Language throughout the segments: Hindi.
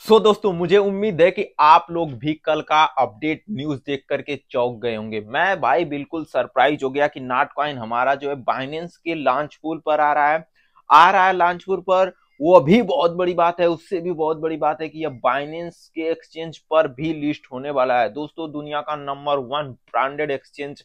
सो so, दोस्तों मुझे उम्मीद है कि आप लोग भी कल का अपडेट न्यूज देख करके चौक गए होंगे मैं भाई बिल्कुल सरप्राइज हो गया कि नाट कॉइन हमारा जो है बाइनेंस के लॉन्च पुल पर आ रहा है आ रहा है लॉन्च पुल पर वो भी बहुत बड़ी बात है उससे भी बहुत बड़ी बात है कि यह बाइनेंस के एक्सचेंज पर भी लिस्ट होने वाला है दोस्तों दुनिया का number one branded exchange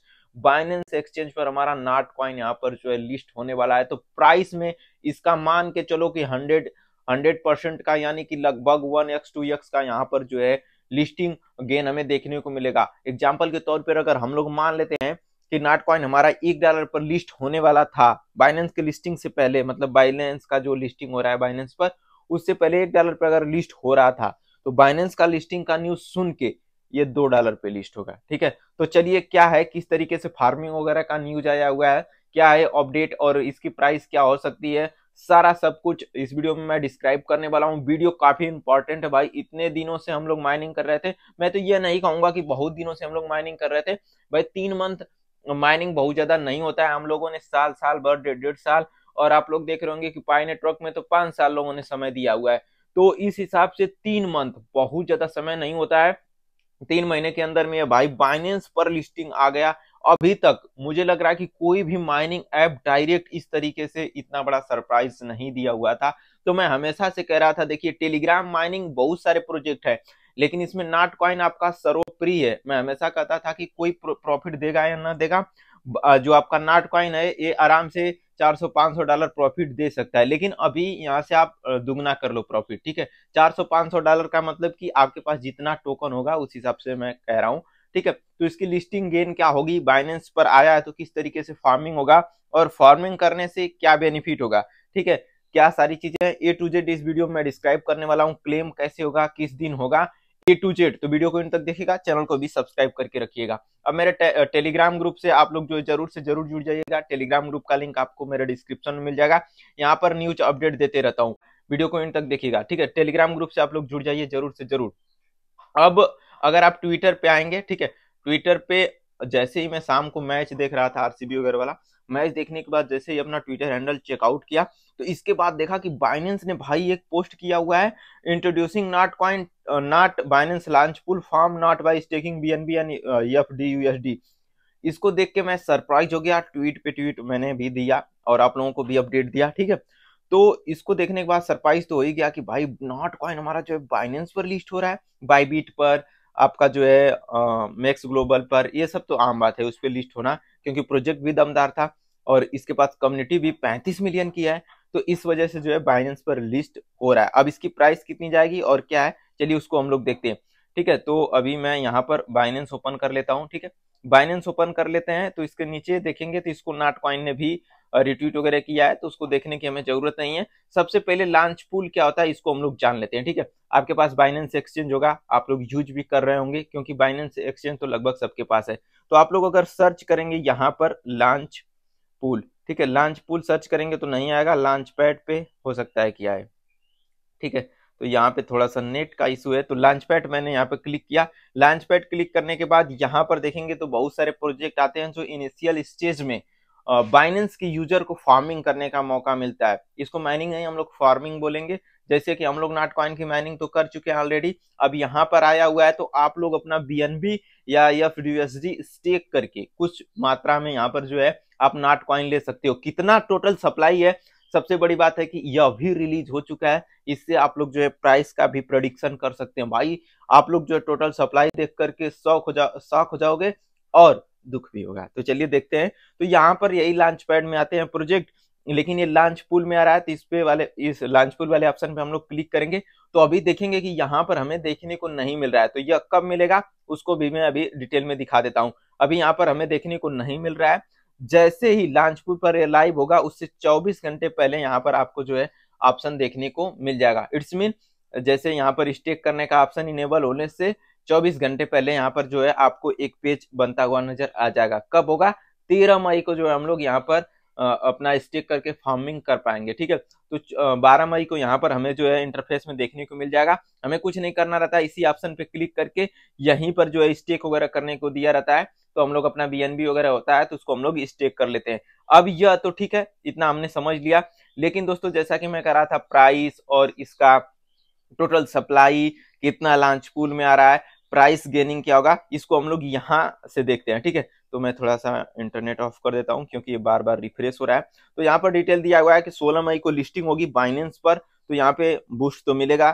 Binance exchange पर हमारा नाट कॉइन यहाँ पर जो है लिस्ट होने वाला है तो प्राइस में इसका मान के चलो कि हंड्रेड 100 हंड्रेड परसेंट का यानी कि लगभग वन एक्स टू एक्स का यहाँ पर जो है लिस्टिंग गेन हमें देखने को मिलेगा एग्जाम्पल के तौर पर अगर हम लोग मान लेते हैं कि नाट कॉइन हमारा एक डॉलर पर लिस्ट होने वाला था बाइनेंस के लिस्टिंग से पहले मतलब बाइनेंस का जो लिस्टिंग हो रहा है बाइनेंस पर उससे पहले एक डॉलर पर अगर लिस्ट हो रहा था तो बाइनेंस का लिस्टिंग का न्यूज सुन के ये दो डॉलर पे लिस्ट होगा ठीक है तो चलिए क्या है किस तरीके से फार्मिंग वगैरह का न्यूज आया हुआ है क्या है अपडेट और इसकी प्राइस क्या हो सकती है सारा सब कुछ इस वीडियो में मैं डिस्क्राइब करने वाला हूँ वीडियो काफ़ी इंपॉर्टेंट है भाई इतने दिनों से हम लोग माइनिंग कर रहे थे मैं तो ये नहीं कहूंगा कि बहुत दिनों से हम लोग माइनिंग कर रहे थे भाई तीन मंथ माइनिंग बहुत ज़्यादा नहीं होता है हम लोगों ने साल साल भर डेढ़ डेढ़ साल और आप लोग देख रहे होंगे कि पाई नेटवर्क में तो पांच साल लोगों ने समय दिया हुआ है तो इस हिसाब से तीन मंथ बहुत ज़्यादा समय नहीं होता है तीन महीने के अंदर में भाई बाइनेंस पर लिस्टिंग आ गया अभी तक मुझे लग रहा है कि कोई भी माइनिंग ऐप डायरेक्ट इस तरीके से इतना बड़ा सरप्राइज नहीं दिया हुआ था तो मैं हमेशा से कह रहा था देखिए टेलीग्राम माइनिंग बहुत सारे प्रोजेक्ट है लेकिन इसमें नॉट कॉइन आपका सर्वप्रिय है मैं हमेशा कहता था कि कोई प्रॉफिट देगा या ना देगा जो आपका नॉट कॉइन है ये आराम से 400-500 डॉलर प्रॉफिट दे सकता है लेकिन अभी यहाँ से आप दुगना कर लो प्रॉफिट ठीक है 400-500 डॉलर का मतलब कि आपके पास जितना टोकन होगा उस हिसाब से मैं कह रहा हूँ ठीक है तो इसकी लिस्टिंग गेन क्या होगी बाइनेंस पर आया है तो किस तरीके से फार्मिंग होगा और फार्मिंग करने से क्या बेनिफिट होगा ठीक है क्या सारी चीजें ए टू जेड इस वीडियो में डिस्क्राइब करने वाला हूँ क्लेम कैसे होगा किस दिन होगा ए टू जेड तो वीडियो को इन तक देखिएगा चैनल को भी सब्सक्राइब करके रखिएगा अब मेरे टे, टेलीग्राम ग्रुप से आप लोग जो जरूर से जरूर जुड़ जाइएगा टेलीग्राम ग्रुप का लिंक आपको मेरे डिस्क्रिप्शन में मिल जाएगा यहाँ पर न्यूज अपडेट देते रहता हूँ वीडियो को इन तक देखिएगा ठीक है टेलीग्राम ग्रुप से आप लोग जुड़ जाइए जरूर से जरूर अब अगर आप ट्विटर पे आएंगे ठीक है ट्विटर पे जैसे ही मैं शाम को मैच देख रहा था आरसीबी वगैरह वाला मैच देखने के बाद जैसे ही अपना ट्विटर हैंडल चेकआउट किया तो इसके बाद देखा कि बाइनेंस ने भाई एक पोस्ट किया हुआ है introducing Notcoin NOT Binance pool farm NOT by staking B N B and F D U S D इसको देख के मैं सरप्राइज हो गया ट्वीट पे ट्वीट मैंने भी दिया और आप लोगों को भी अपडेट दिया ठीक है तो इसको देखने के बाद सरप्राइज तो हो ही गया कि भाई नॉट कॉइन हमारा जो है बाइनेंस पर लिस्ट हो रहा है बाईबीट पर आपका जो है मैक्स ग्लोबल पर ये सब तो आम बात है उस पर लिस्ट होना क्योंकि प्रोजेक्ट भी दमदार था और इसके पास कम्युनिटी भी 35 मिलियन की है तो इस वजह से जो है बाइनेंस पर लिस्ट हो रहा है अब इसकी प्राइस कितनी जाएगी और क्या है चलिए उसको हम लोग देखते हैं ठीक है तो अभी मैं यहाँ पर बाइनेंस ओपन कर लेता हूँ ठीक है बाइनेंस ओपन कर लेते हैं तो इसके नीचे देखेंगे तो इसको नाट कॉइन ने भी रिट्वीट वगैरह किया है तो उसको देखने की हमें जरूरत नहीं है सबसे पहले लॉन्च पूल क्या होता है इसको हम लोग जान लेते हैं ठीक है आपके पास बाइनेंस एक्सचेंज होगा आप लोग यूज भी कर रहे होंगे क्योंकि बाइनेंस एक्सचेंज तो लगभग सबके पास है तो आप लोग अगर सर्च करेंगे यहाँ पर लॉन्च पूल ठीक है लॉन्च पूल सर्च करेंगे तो नहीं आएगा लॉन्च पैड पे हो सकता है कि आए ठीक है तो यहाँ पे थोड़ा सा नेट का इशू है तो लॉन्च पैड मैंने यहाँ पे क्लिक किया लॉन्च पैड क्लिक करने के बाद यहाँ पर देखेंगे तो बहुत सारे प्रोजेक्ट आते हैं जो इनिशियल स्टेज में बाइनेंस के यूजर को फार्मिंग करने का मौका मिलता है इसको माइनिंग नहीं हम लोग फार्मिंग बोलेंगे जैसे कि हम लोग नाट कॉइन की माइनिंग तो कर चुके हैं ऑलरेडी अब यहाँ पर आया हुआ है तो आप लोग अपना बी या एफ डी स्टेक करके कुछ मात्रा में यहाँ पर जो है आप नाट कॉइन ले सकते हो कितना टोटल सप्लाई है सबसे बड़ी बात है कि यह भी रिलीज हो चुका है इससे आप लोग जो है प्राइस का भी प्रोडिक्शन कर सकते हैं भाई आप लोग जो है टोटल सप्लाई देख करके शौक हो जा शौक हो जाओगे और दुख भी होगा तो चलिए देखते हैं तो यहाँ पर यही लॉन्च पैड में आते हैं प्रोजेक्ट लेकिन ये लॉन्च पुल में आ रहा है तो इस पे वाले इस लॉन्च पुल वाले ऑप्शन पे हम लोग क्लिक करेंगे तो अभी देखेंगे कि यहाँ पर हमें देखने को नहीं मिल रहा है तो यह कब मिलेगा उसको भी मैं अभी डिटेल में दिखा देता हूँ अभी यहाँ पर हमें देखने को नहीं मिल रहा है जैसे ही पुल पर लाइव होगा उससे चौबीस घंटे पहले यहाँ पर आपको जो है ऑप्शन देखने को मिल जाएगा इट्स मीन जैसे यहाँ पर स्टेक करने का ऑप्शन इनेबल होने से 24 घंटे पहले यहाँ पर जो है आपको एक पेज बनता हुआ नजर आ जाएगा कब होगा तेरह मई को जो है हम लोग यहाँ पर अपना स्टेक करके फार्मिंग कर पाएंगे ठीक है तो 12 मई को यहाँ पर हमें जो है इंटरफेस में देखने को मिल जाएगा हमें कुछ नहीं करना रहता है इसी ऑप्शन पे क्लिक करके यहीं पर जो है स्टेक वगैरह करने को दिया रहता है तो हम लोग अपना बी वगैरह होता है तो उसको हम लोग स्टेक कर लेते हैं अब यह तो ठीक है इतना हमने समझ लिया लेकिन दोस्तों जैसा कि मैं कह रहा था प्राइस और इसका टोटल सप्लाई कितना लॉन्च पूल में आ रहा है प्राइस गेनिंग क्या होगा इसको हम लोग यहाँ से देखते हैं ठीक है तो मैं थोड़ा सा इंटरनेट ऑफ कर देता हूँ क्योंकि ये बार बार रिफ्रेश हो रहा है तो यहाँ पर डिटेल दिया हुआ है कि 16 मई को लिस्टिंग होगी बाइनेंस पर तो यहाँ पे बूस्ट तो मिलेगा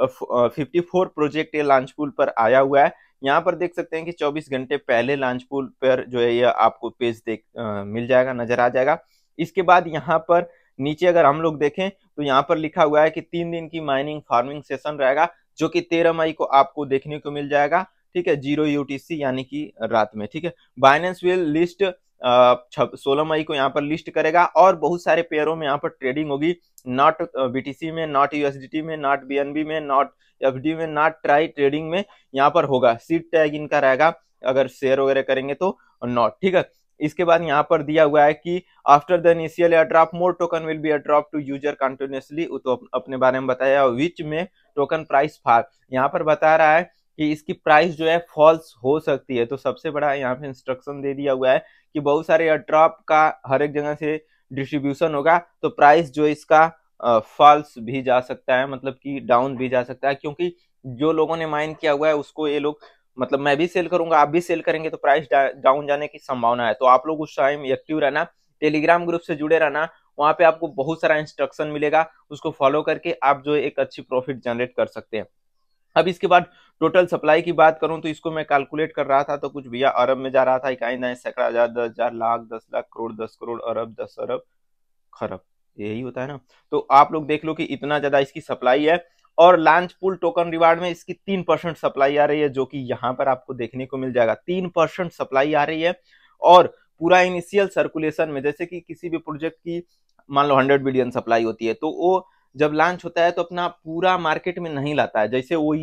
54 प्रोजेक्ट ये लॉन्च पर आया हुआ है यहाँ पर देख सकते हैं कि 24 घंटे पहले लॉन्च पर जो है ये आपको पेज देख आ, मिल जाएगा नजर आ जाएगा इसके बाद यहाँ पर नीचे अगर हम लोग देखें तो यहाँ पर लिखा हुआ है कि तीन दिन की माइनिंग फार्मिंग सेशन रहेगा जो कि तेरह मई को आपको देखने को मिल जाएगा ठीक है जीरो यूटीसी यानी कि रात में ठीक है बाइनेंस विल लिस्ट सोलह मई को यहाँ पर लिस्ट करेगा और बहुत सारे पेयरों में यहाँ पर ट्रेडिंग होगी नॉट बीटीसी में नॉट यूएसडीटी में नॉट बीएनबी में नॉट एफ में नॉट ट्राई ट्रेडिंग में यहाँ पर होगा सीट टैग इनका रहेगा अगर शेयर वगैरह करेंगे तो नॉट ठीक है इसके बाद यहाँ पर दिया हुआ है कि after the initial airdrop more token will be drop to user continuously तो अपने बारे में बताया विच में टोकन प्राइस फॉल यहाँ पर बता रहा है कि इसकी प्राइस जो है फॉल्स हो सकती है तो सबसे बड़ा यहाँ पे इंस्ट्रक्शन दे दिया हुआ है कि बहुत सारे एयर ड्रॉप का हर एक जगह से डिस्ट्रीब्यूशन होगा तो प्राइस जो इसका फॉल्स भी जा सकता है मतलब कि डाउन भी जा सकता है क्योंकि जो लोगों ने माइन किया हुआ है उसको ये लोग मतलब मैं भी सेल करूंगा आप भी सेल करेंगे तो प्राइस डाउन जाने की संभावना है तो आप लोग उस टाइम एक्टिव रहना टेलीग्राम ग्रुप से जुड़े रहना वहाँ पे आपको बहुत सारा इंस्ट्रक्शन मिलेगा उसको फॉलो करके आप जो एक अच्छी प्रॉफिट जनरेट कर सकते हैं अब इसके बाद टोटल सप्लाई की बात करूं तो इसको मैं कैलकुलेट कर रहा था तो कुछ भैया अरब में जा रहा था इकाई नाई सैकड़ा हजार दस हजार लाख दस लाख करोड़ दस करोड़ अरब दस अरब खरब यही होता है ना तो आप लोग देख लो कि इतना ज्यादा इसकी सप्लाई है और लॉन्च पुल टोकन रिवार्ड में इसकी तीन परसेंट सप्लाई आ रही है जो कि यहाँ पर आपको देखने को मिल जाएगा तीन परसेंट सप्लाई आ रही है और पूरा इनिशियल सर्कुलेशन में जैसे कि किसी भी प्रोजेक्ट की मान लो हंड्रेड बिलियन सप्लाई होती है तो वो जब लॉन्च होता है तो अपना पूरा मार्केट में नहीं लाता है जैसे ओ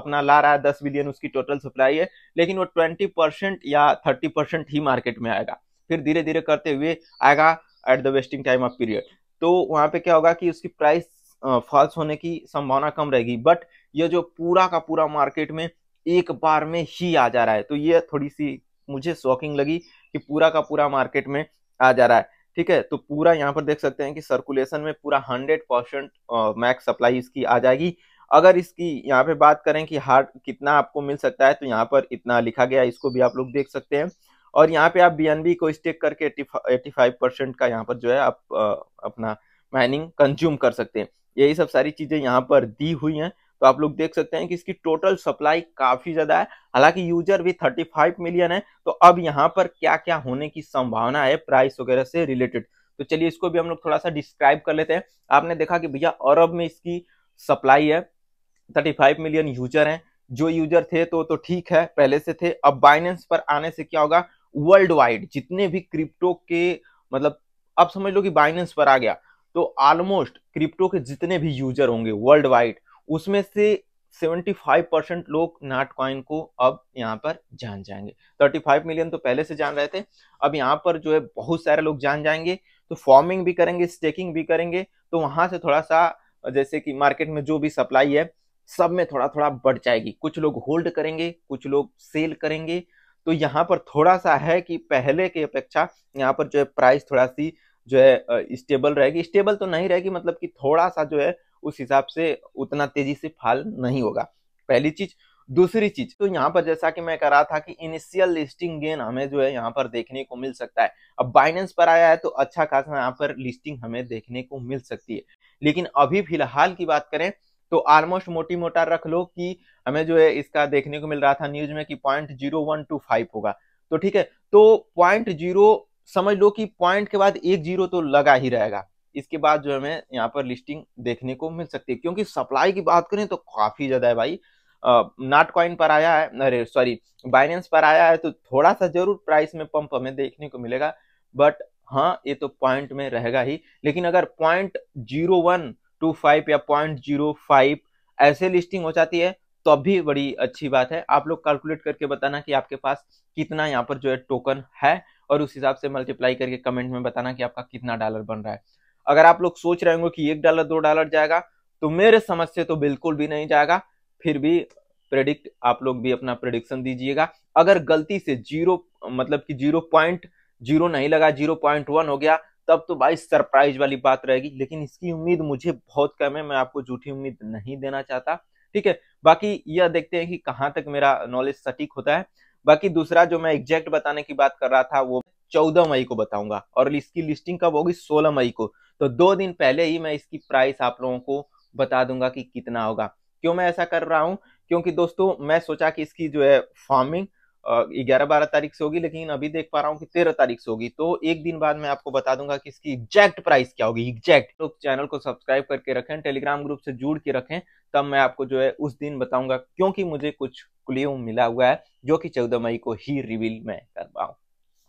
अपना ला रहा है दस बिलियन उसकी टोटल सप्लाई है लेकिन वो ट्वेंटी परसेंट या थर्टी परसेंट ही मार्केट में आएगा फिर धीरे धीरे करते हुए आएगा at the vesting time of period तो वहाँ पे क्या होगा कि उसकी प्राइस फॉल्स होने की संभावना कम रहेगी बट ये जो पूरा का पूरा मार्केट में एक बार में ही आ जा रहा है तो ये थोड़ी सी मुझे शॉकिंग लगी कि पूरा का पूरा मार्केट में आ जा रहा है ठीक है तो पूरा यहाँ पर देख सकते हैं कि सर्कुलेशन में पूरा हंड्रेड परसेंट मैक्स सप्लाई इसकी आ जाएगी अगर इसकी यहाँ पे बात करें कि हार्ड कितना आपको मिल सकता है तो यहाँ पर इतना लिखा गया इसको भी आप लोग देख सकते हैं और यहाँ पे आप बी को स्टेक करके एट्टी फाइव परसेंट का यहाँ पर जो है आप अपना माइनिंग कंज्यूम कर सकते हैं यही सब सारी चीज़ें यहाँ पर दी हुई हैं तो आप लोग देख सकते हैं कि इसकी टोटल सप्लाई काफ़ी ज़्यादा है हालांकि यूजर भी 35 मिलियन है तो अब यहाँ पर क्या क्या होने की संभावना है प्राइस वगैरह से रिलेटेड तो चलिए इसको भी हम लोग थोड़ा सा डिस्क्राइब कर लेते हैं आपने देखा कि भैया अरब में इसकी सप्लाई है थर्टी मिलियन यूजर है जो यूजर थे तो तो ठीक है पहले से थे अब बाइनेंस पर आने से क्या होगा वर्ल्ड वाइड जितने भी क्रिप्टो के मतलब आप समझ लो कि बाइनेंस पर आ गया तो ऑलमोस्ट क्रिप्टो के जितने भी यूजर होंगे वर्ल्ड वाइड उसमें से 75 परसेंट लोग नाट कॉइन को अब यहाँ पर जान जाएंगे 35 मिलियन तो पहले से जान रहे थे अब यहाँ पर जो है बहुत सारे लोग जान जाएंगे तो फॉर्मिंग भी करेंगे स्टेकिंग भी करेंगे तो वहां से थोड़ा सा जैसे कि मार्केट में जो भी सप्लाई है सब में थोड़ा थोड़ा बढ़ जाएगी कुछ लोग होल्ड करेंगे कुछ लोग सेल करेंगे तो यहाँ पर थोड़ा सा है कि पहले की अपेक्षा यहाँ पर जो है प्राइस थोड़ा सी जो है स्टेबल रहेगी स्टेबल तो नहीं रहेगी मतलब कि थोड़ा सा जो है उस हिसाब से उतना तेजी से फाल नहीं होगा पहली चीज दूसरी चीज तो यहाँ पर जैसा कि मैं कह रहा था कि इनिशियल लिस्टिंग गेन हमें जो है यहाँ पर देखने को मिल सकता है अब बाइनेंस पर आया है तो अच्छा खासा यहाँ पर लिस्टिंग हमें देखने को मिल सकती है लेकिन अभी फिलहाल की बात करें तो ऑलमोस्ट मोटी मोटा रख लो कि हमें जो है इसका देखने को मिल रहा था न्यूज में कि point zero one two five होगा तो ठीक है तो पॉइंट जीरो समझ लो कि पॉइंट के बाद एक जीरो तो लगा ही रहेगा इसके बाद जो हमें यहाँ पर लिस्टिंग देखने को मिल सकती है क्योंकि सप्लाई की बात करें तो काफी ज्यादा है भाई नाट कॉइन पर आया है अरे सॉरी बाइनेंस पर आया है तो थोड़ा सा जरूर प्राइस में पंप हमें देखने को मिलेगा बट हाँ ये तो पॉइंट में रहेगा ही लेकिन अगर point zero one two five या पॉइंट जीरो फाइव ऐसे लिस्टिंग हो जाती है तो भी बड़ी अच्छी बात है आप लोग कैलकुलेट करके बताना कि आपके पास कितना यहाँ पर जो है टोकन है और उस हिसाब से मल्टीप्लाई करके कमेंट में बताना कि आपका कितना डॉलर बन रहा है अगर आप लोग सोच रहे हो कि एक डॉलर दो डॉलर जाएगा तो मेरे समझ से तो बिल्कुल भी नहीं जाएगा फिर भी प्रेडिक्ट आप लोग भी अपना प्रेडिक्शन दीजिएगा अगर गलती से जीरो मतलब कि जीरो पॉइंट जीरो नहीं लगा जीरो पॉइंट वन हो गया तब तो भाई सरप्राइज वाली बात रहेगी लेकिन इसकी उम्मीद मुझे बहुत कम है मैं आपको झूठी उम्मीद नहीं देना चाहता ठीक है बाकी यह देखते हैं कि कहाँ तक मेरा नॉलेज सटीक होता है बाकी दूसरा जो मैं एग्जैक्ट बताने की बात कर रहा था वो चौदह मई को बताऊंगा और इसकी लिस्टिंग कब होगी सोलह मई को तो दो दिन पहले ही मैं इसकी प्राइस आप लोगों को बता दूंगा कि कितना होगा क्यों मैं ऐसा कर रहा हूँ क्योंकि दोस्तों मैं सोचा कि इसकी जो है फार्मिंग ग्यारह बारह तारीख से होगी लेकिन अभी देख पा रहा हूँ कि तेरह तारीख से होगी तो एक दिन बाद मैं आपको बता दूंगा कि इसकी एग्जैक्ट प्राइस क्या होगी एग्जैक्ट तो चैनल को सब्सक्राइब करके रखें टेलीग्राम ग्रुप से जुड़ के रखें तब मैं आपको जो है उस दिन बताऊंगा क्योंकि मुझे कुछ क्लियो मिला हुआ है जो कि चौदह मई को ही रिविल मैं कर पाऊँ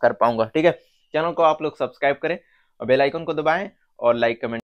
कर पाऊंगा ठीक है चैनल को आप लोग सब्सक्राइब करें और बेलाइकन को दबाएं और लाइक कमेंट